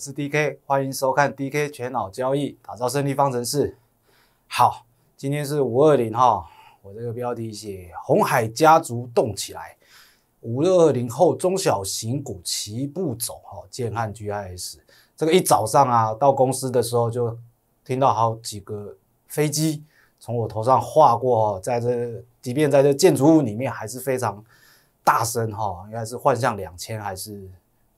是 DK，欢迎收看 DK 全脑交易，打造胜利方程式。好，今天是五二零哈，我这个标题写红海家族动起来，五六二零后中小型股齐步走哈。建汉 GIS 这个一早上啊，到公司的时候就听到好几个飞机从我头上划过，在这即便在这建筑物里面还是非常大声哈。应该是幻象两千还是？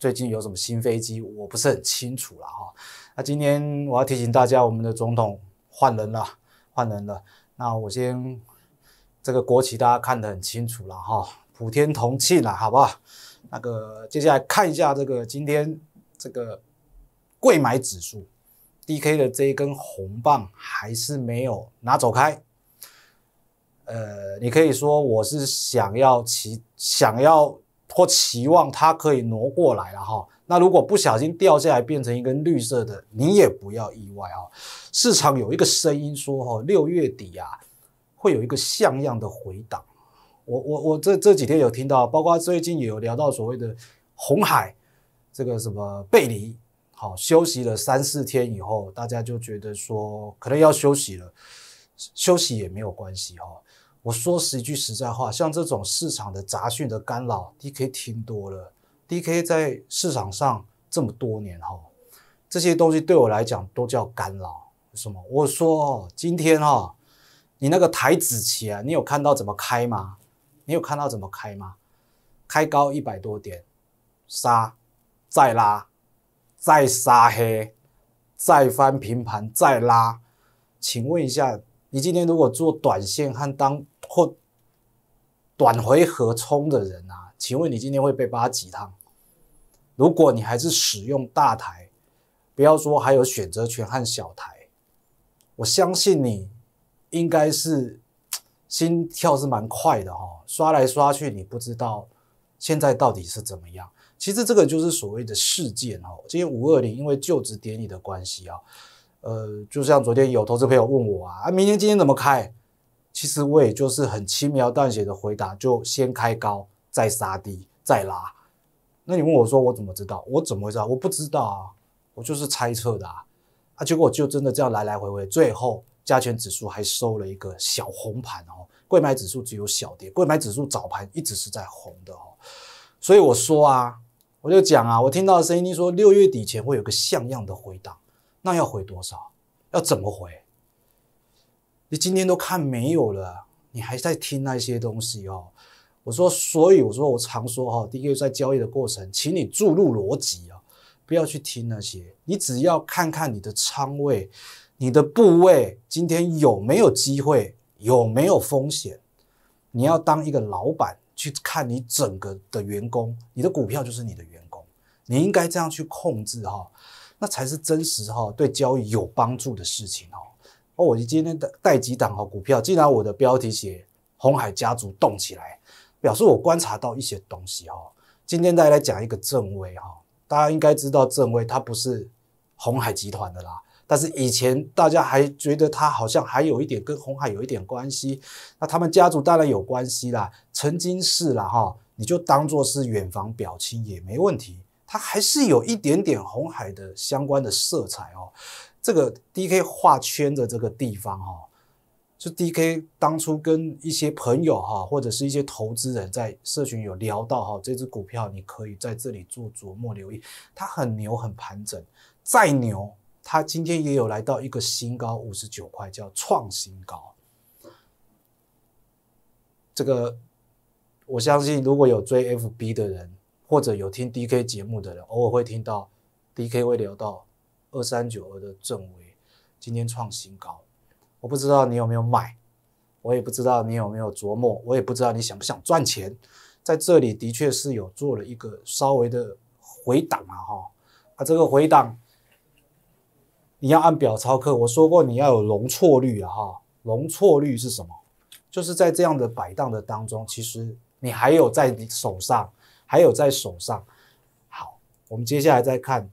最近有什么新飞机，我不是很清楚了哈。那今天我要提醒大家，我们的总统换人了，换人了。那我先这个国旗大家看得很清楚了哈，普天同庆了，好不好？那个接下来看一下这个今天这个贵买指数，D K 的这一根红棒还是没有拿走开。呃，你可以说我是想要骑，想要。或期望它可以挪过来了哈，那如果不小心掉下来变成一根绿色的，你也不要意外啊。市场有一个声音说哈，六月底啊会有一个像样的回档。我我我这这几天有听到，包括最近也有聊到所谓的红海这个什么背离，好休息了三四天以后，大家就觉得说可能要休息了，休息也没有关系哈。我说实一句实在话，像这种市场的杂讯的干扰，DK 听多了，DK 在市场上这么多年哈，这些东西对我来讲都叫干扰。什么？我说今天哈，你那个台子期啊，你有看到怎么开吗？你有看到怎么开吗？开高一百多点，杀，再拉，再杀黑，再翻平盘，再拉。请问一下，你今天如果做短线和当或短回合冲的人啊，请问你今天会被扒几趟？如果你还是使用大台，不要说还有选择权和小台，我相信你应该是 心跳是蛮快的哈。刷来刷去，你不知道现在到底是怎么样。其实这个就是所谓的事件哈。今天五二零因为就职典礼的关系啊，呃，就像昨天有投资朋友问我啊，明天今天怎么开？其实我也就是很轻描淡写的回答，就先开高，再杀低，再拉。那你问我说我怎么知道？我怎么知道？我不知道啊，我就是猜测的啊。啊，结果就真的这样来来回回，最后加权指数还收了一个小红盘哦。贵买指数只有小跌，贵买指数早盘一直是在红的哦。所以我说啊，我就讲啊，我听到的声音说六月底前会有个像样的回档，那要回多少？要怎么回？你今天都看没有了，你还在听那些东西哦？我说，所以我说我常说哈，第一个在交易的过程，请你注入逻辑啊，不要去听那些，你只要看看你的仓位、你的部位，今天有没有机会，有没有风险？你要当一个老板去看你整个的员工，你的股票就是你的员工，你应该这样去控制哈，那才是真实哈，对交易有帮助的事情哦。哦，我今天带几档好股票。既然我的标题写“红海家族动起来”，表示我观察到一些东西哦。今天再来讲一个正位哈，大家应该知道正位它不是红海集团的啦。但是以前大家还觉得它好像还有一点跟红海有一点关系，那他们家族当然有关系啦，曾经是啦哈，你就当做是远房表亲也没问题，它还是有一点点红海的相关的色彩哦。这个 DK 画圈的这个地方哈，就 DK 当初跟一些朋友哈，或者是一些投资人，在社群有聊到哈，这只股票你可以在这里做琢磨留意，它很牛很盘整，再牛，它今天也有来到一个新高五十九块，叫创新高。这个我相信，如果有追 FB 的人，或者有听 DK 节目的人，偶尔会听到 DK 会聊到。二三九二的正位，今天创新高，我不知道你有没有买，我也不知道你有没有琢磨，我也不知道你想不想赚钱。在这里的确是有做了一个稍微的回档啊哈，它这个回档你要按表操课，我说过你要有容错率啊哈，容错率是什么？就是在这样的摆荡的当中，其实你还有在你手上，还有在手上。好，我们接下来再看。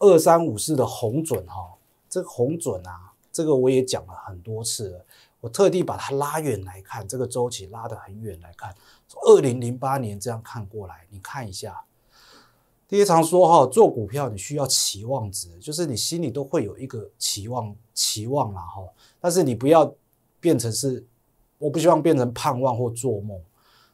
二三五四的红准哈，这个红准啊，这个我也讲了很多次，了，我特地把它拉远来看，这个周期拉得很远来看，二零零八年这样看过来，你看一下。爹常说哈，做股票你需要期望值，就是你心里都会有一个期望期望了哈，但是你不要变成是，我不希望变成盼望或做梦。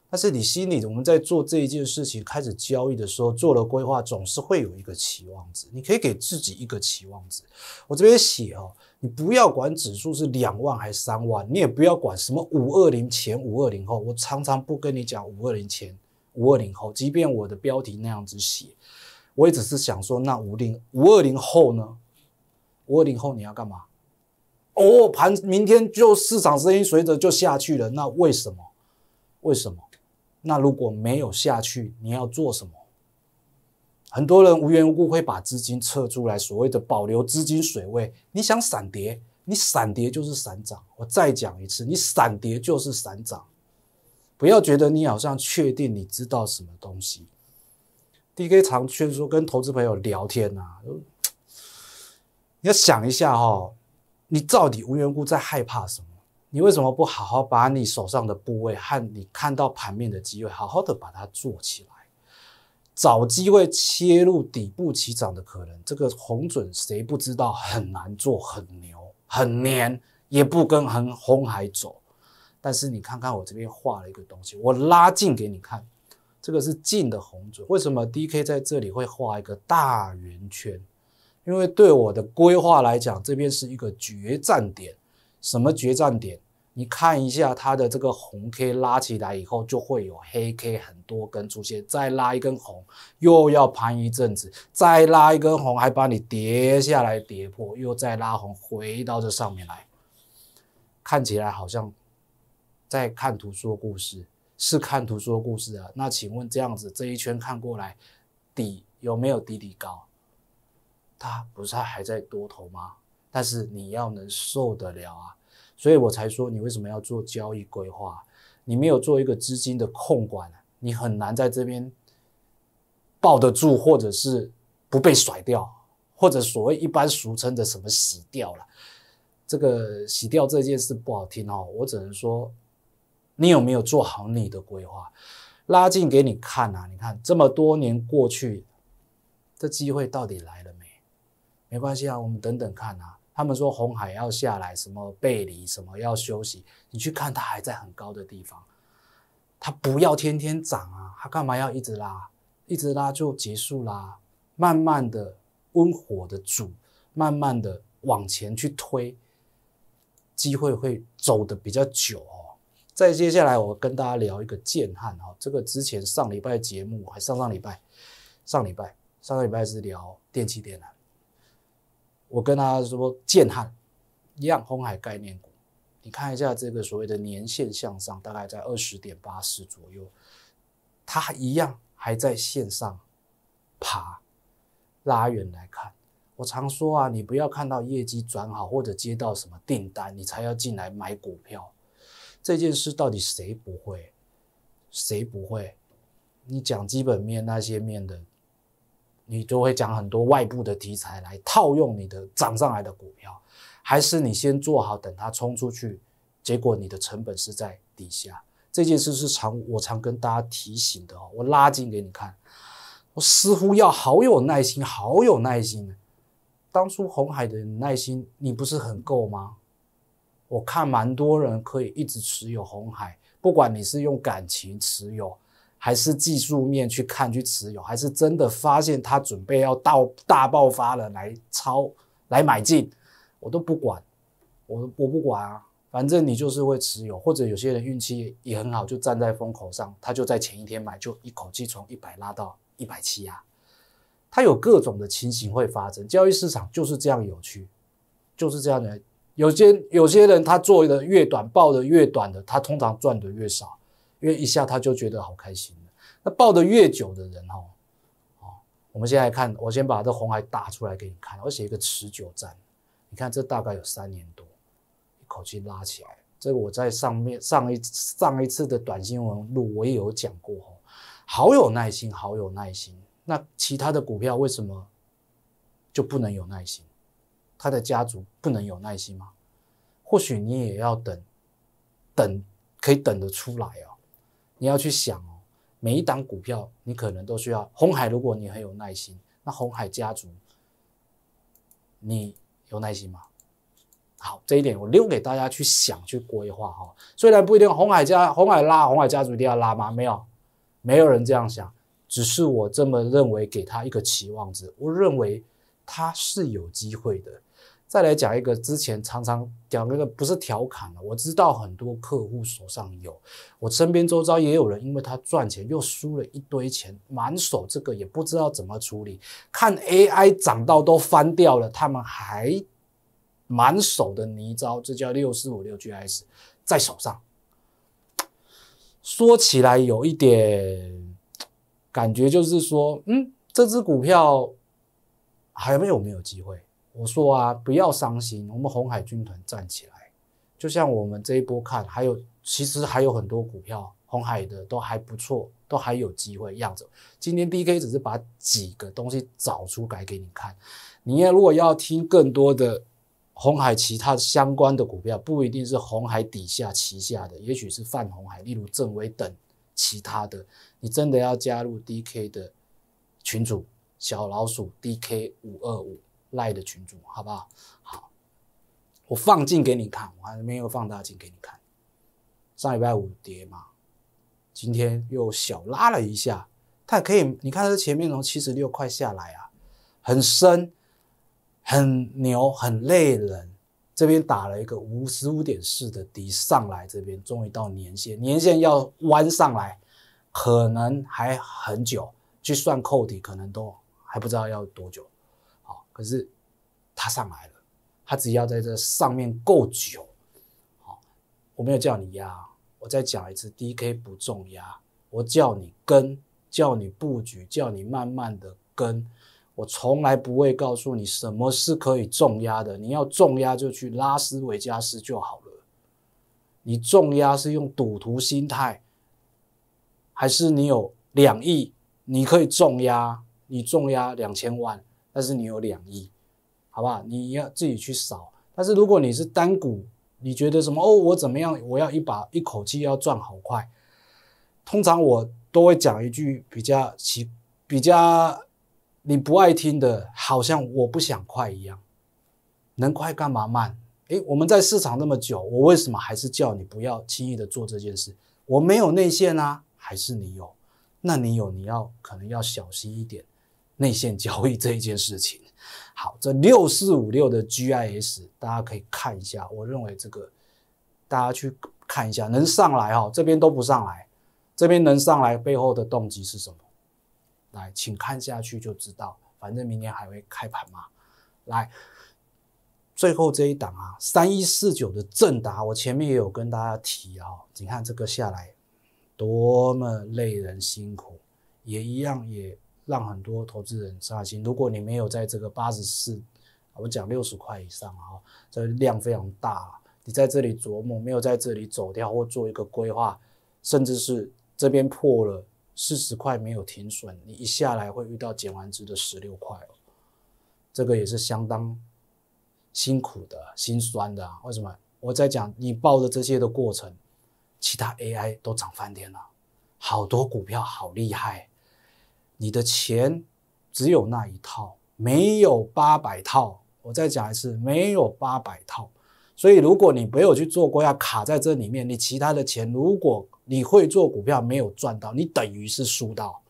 但是你心里，我们在做这一件事情，开始交易的时候，做了规划，总是会有一个期望值。你可以给自己一个期望值。我这边写哦，你不要管指数是两万还是三万，你也不要管什么五二零前、五二零后。我常常不跟你讲五二零前、五二零后，即便我的标题那样子写，我也只是想说，那五零五二零后呢？五二零后你要干嘛？哦，盘明天就市场声音随着就下去了，那为什么？为什么？那如果没有下去，你要做什么？很多人无缘无故会把资金撤出来，所谓的保留资金水位。你想闪跌，你闪跌就是闪涨。我再讲一次，你闪跌就是闪涨。不要觉得你好像确定，你知道什么东西。D K 常劝说跟投资朋友聊天呐，你要想一下哈，你到底无缘无故在害怕什么？你为什么不好好把你手上的部位和你看到盘面的机会好好的把它做起来，找机会切入底部起涨的可能？这个红准谁不知道？很难做，很牛，很黏，也不跟红红海走。但是你看看我这边画了一个东西，我拉近给你看，这个是近的红准。为什么 D K 在这里会画一个大圆圈？因为对我的规划来讲，这边是一个决战点。什么决战点？你看一下它的这个红 K 拉起来以后，就会有黑 K 很多根出现，再拉一根红，又要盘一阵子，再拉一根红，还把你跌下来跌破，又再拉红回到这上面来，看起来好像在看图说故事，是看图说故事啊。那请问这样子这一圈看过来，底有没有底底高？它不是还在多头吗？但是你要能受得了啊。所以我才说，你为什么要做交易规划？你没有做一个资金的控管，你很难在这边抱得住，或者是不被甩掉，或者所谓一般俗称的什么洗掉了。这个洗掉这件事不好听哦，我只能说，你有没有做好你的规划？拉近给你看啊，你看这么多年过去，这机会到底来了没？没关系啊，我们等等看啊。他们说红海要下来，什么背离，什么要休息。你去看它还在很高的地方，它不要天天涨啊，它干嘛要一直拉？一直拉就结束啦，慢慢的温火的煮，慢慢的往前去推，机会会走的比较久哦。再接下来，我跟大家聊一个健汉哈，这个之前上礼拜节目，还上上礼拜，上礼拜，上个礼拜是聊电器电缆。我跟他说，建汉一样，红海概念股，你看一下这个所谓的年线向上，大概在二十点八十左右，它一样还在线上爬。拉远来看，我常说啊，你不要看到业绩转好或者接到什么订单，你才要进来买股票。这件事到底谁不会？谁不会？你讲基本面那些面的。你就会讲很多外部的题材来套用你的涨上来的股票，还是你先做好等它冲出去，结果你的成本是在底下。这件事是常我常跟大家提醒的哦。我拉近给你看，我似乎要好有耐心，好有耐心当初红海的耐心，你不是很够吗？我看蛮多人可以一直持有红海，不管你是用感情持有。还是技术面去看去持有，还是真的发现它准备要到大爆发了来抄来买进，我都不管，我我不管啊，反正你就是会持有，或者有些人运气也很好，就站在风口上，他就在前一天买，就一口气从一百拉到一百七啊，它有各种的情形会发生，交易市场就是这样有趣，就是这样的，有些有些人他做的越短，报的越短的，他通常赚的越少。因为一下他就觉得好开心那抱得越久的人哈，哦，我们先来看，我先把这红海打出来给你看。我写一个持久战，你看这大概有三年多，一口气拉起来。这个我在上面上一上一次的短新闻录我也有讲过哦，好有耐心，好有耐心。那其他的股票为什么就不能有耐心？他的家族不能有耐心吗？或许你也要等，等可以等得出来哦。你要去想哦，每一档股票，你可能都需要红海。如果你很有耐心，那红海家族，你有耐心吗？好，这一点我留给大家去想、去规划哈。虽然不一定红海家、红海拉、红海家族一定要拉吗？没有，没有人这样想。只是我这么认为，给他一个期望值。我认为他是有机会的。再来讲一个，之前常常讲那个不是调侃了，我知道很多客户手上有，我身边周遭也有人，因为他赚钱又输了一堆钱，满手这个也不知道怎么处理，看 AI 涨到都翻掉了，他们还满手的泥招，这叫六四五六 GS 在手上，说起来有一点感觉就是说，嗯，这只股票还没有没有机会？我说啊，不要伤心，我们红海军团站起来，就像我们这一波看，还有其实还有很多股票红海的都还不错，都还有机会。样子，今天 DK 只是把几个东西找出来给你看。你要如果要听更多的红海其他相关的股票，不一定是红海底下旗下的，也许是泛红海，例如正威等其他的。你真的要加入 DK 的群组，小老鼠 DK 五二五。赖的群主，好不好？好，我放镜给你看，我还没有放大镜给你看。上礼拜五跌嘛，今天又小拉了一下，它可以，你看它前面从七十六块下来啊，很深，很牛，很累人。这边打了一个五十五点四的底上来，这边终于到年线，年线要弯上来，可能还很久。去算扣底，可能都还不知道要多久。可是他上来了，他只要在这上面够久，好，我没有叫你压，我再讲一次，D K 不重压，我叫你跟，叫你布局，叫你慢慢的跟，我从来不会告诉你什么是可以重压的，你要重压就去拉斯维加斯就好了，你重压是用赌徒心态，还是你有两亿，你可以重压，你重压两千万。但是你有两亿，好不好？你要自己去扫。但是如果你是单股，你觉得什么？哦，我怎么样？我要一把一口气要赚好快。通常我都会讲一句比较奇、比较你不爱听的，好像我不想快一样。能快干嘛慢？诶，我们在市场那么久，我为什么还是叫你不要轻易的做这件事？我没有内线啊，还是你有？那你有，你要可能要小心一点。内线交易这一件事情，好，这六四五六的 GIS，大家可以看一下。我认为这个大家去看一下，能上来哈，这边都不上来，这边能上来背后的动机是什么？来，请看下去就知道。反正明年还会开盘嘛。来，最后这一档啊，三一四九的正达，我前面也有跟大家提啊。你看这个下来多么累人辛苦，也一样也。让很多投资人伤心。如果你没有在这个八十四，我讲六十块以上啊，这量非常大，你在这里琢磨，没有在这里走掉或做一个规划，甚至是这边破了四十块没有停损，你一下来会遇到减完值的十六块，这个也是相当辛苦的、心酸的。为什么我在讲你报的这些的过程，其他 AI 都涨翻天了，好多股票好厉害。你的钱只有那一套，没有八百套。我再讲一次，没有八百套。所以，如果你没有去做过，要卡在这里面，你其他的钱，如果你会做股票没有赚到，你等于是输到。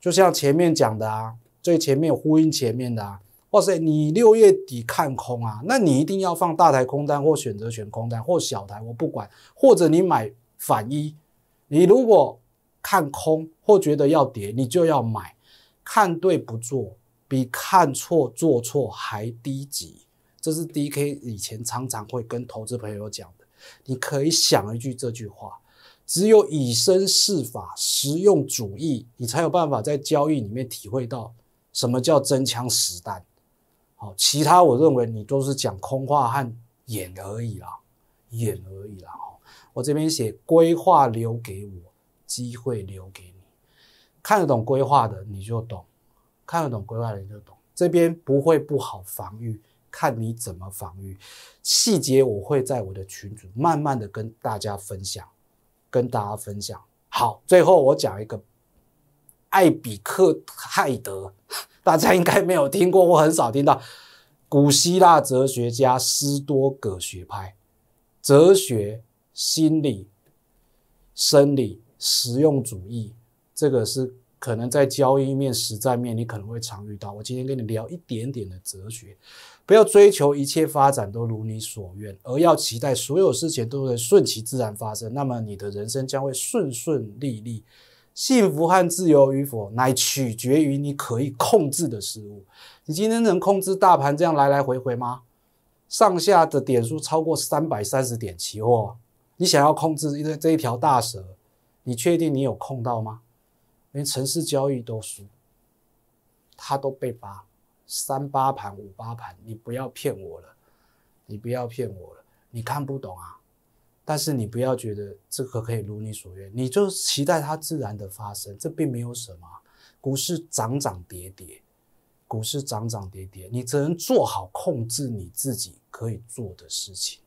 就像前面讲的啊，最前面呼应前面的啊，哇塞，你六月底看空啊，那你一定要放大台空单，或选择选空单，或小台，我不管，或者你买反一，你如果。看空或觉得要跌，你就要买；看对不做，比看错做错还低级。这是 D K 以以前常常会跟投资朋友讲的。你可以想一句这句话：只有以身试法、实用主义，你才有办法在交易里面体会到什么叫真枪实弹。好，其他我认为你都是讲空话和演而已啦，演而已啦。哦，我这边写规划留给我。机会留给你，看得懂规划的你就懂，看得懂规划的你就懂。这边不会不好防御，看你怎么防御。细节我会在我的群组慢慢的跟大家分享，跟大家分享。好，最后我讲一个，艾比克泰德，大家应该没有听过，我很少听到。古希腊哲学家斯多葛学派，哲学、心理、生理。实用主义，这个是可能在交易面、实战面，你可能会常遇到。我今天跟你聊一点点的哲学，不要追求一切发展都如你所愿，而要期待所有事情都能顺其自然发生。那么你的人生将会顺顺利利，幸福和自由与否，乃取决于你可以控制的事物。你今天能控制大盘这样来来回回吗？上下的点数超过三百三十点期货，你想要控制一这一条大蛇？你确定你有空到吗？连城市交易都输，他都被扒，三八盘五八盘，你不要骗我了，你不要骗我了，你看不懂啊？但是你不要觉得这个可以如你所愿，你就期待它自然的发生，这并没有什么。股市涨涨跌跌，股市涨涨跌跌，你只能做好控制你自己可以做的事情。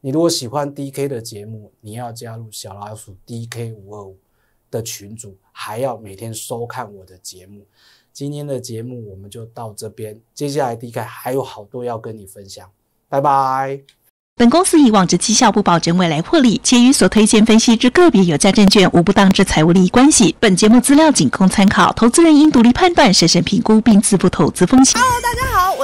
你如果喜欢 DK 的节目，你要加入小老鼠 DK 五二五的群组，还要每天收看我的节目。今天的节目我们就到这边，接下来 DK 还有好多要跟你分享，拜拜。本公司以往之绩效不保证未来获利，且与所推荐分析之个别有价证券无不当之财务利益关系。本节目资料仅供参考，投资人应独立判断、审慎评估并自负投资风险。Hello，大家。